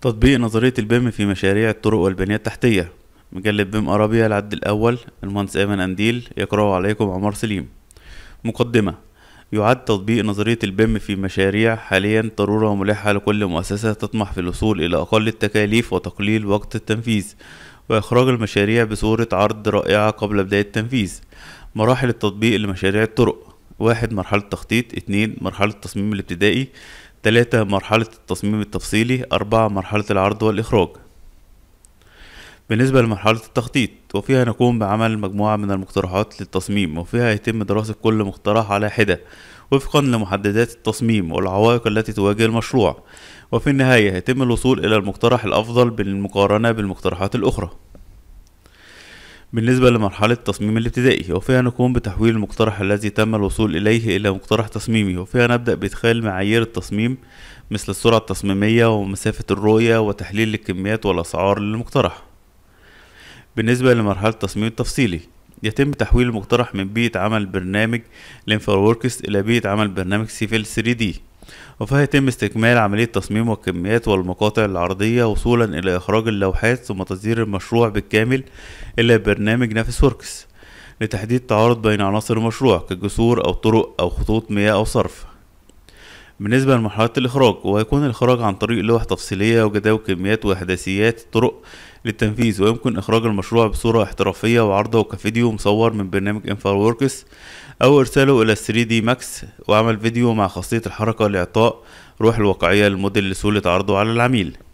تطبيق نظرية البيم في مشاريع الطرق والبنية التحتية مجلة بيم أرابيا العد الأول المهندس أيمن أنديل يقرأه عليكم عمر سليم مقدمة يعد تطبيق نظرية البيم في مشاريع حاليا ضرورة ملحة لكل مؤسسة تطمح في الوصول إلى أقل التكاليف وتقليل وقت التنفيذ وإخراج المشاريع بصورة عرض رائعة قبل بداية التنفيذ مراحل التطبيق لمشاريع الطرق واحد مرحلة تخطيط اتنين مرحلة التصميم الابتدائي تلاتة مرحلة التصميم التفصيلي أربعة مرحلة العرض والإخراج بالنسبة لمرحلة التخطيط وفيها نقوم بعمل مجموعة من المقترحات للتصميم وفيها يتم دراسة كل مقترح على حدة وفقا لمحددات التصميم والعوائق التي تواجه المشروع وفي النهاية يتم الوصول إلى المقترح الأفضل بالمقارنة بالمقترحات الأخرى بالنسبة لمرحلة تصميم الابتدائي وفيها نقوم بتحويل المقترح الذي تم الوصول إليه إلى مقترح تصميمي وفيها نبدأ بإدخال معايير التصميم مثل السرعة التصميمية ومسافة الرؤية وتحليل الكميات والأسعار للمقترح بالنسبة لمرحلة التصميم التفصيلي يتم تحويل المقترح من بيئة عمل برنامج لينفر إلى بيئة عمل برنامج سيفل 3 دي يتم استكمال عملية تصميم الكميات والمقاطع العرضية وصولا إلى إخراج اللوحات ثم تصدير المشروع بالكامل إلى برنامج نافس وركس لتحديد تعارض بين عناصر المشروع كجسور أو طرق أو خطوط مياه أو صرف بالنسبة لمرحلة الإخراج وهيكون الإخراج عن طريق لوح تفصيلية وجداول كميات وإحداثيات طرق للتنفيذ ويمكن إخراج المشروع بصورة احترافية وعرضه كفيديو مصور من برنامج ووركس او أو إرساله إلى 3D ماكس وعمل فيديو مع خاصية الحركة لإعطاء روح الواقعية للموديل لسهولة عرضه على العميل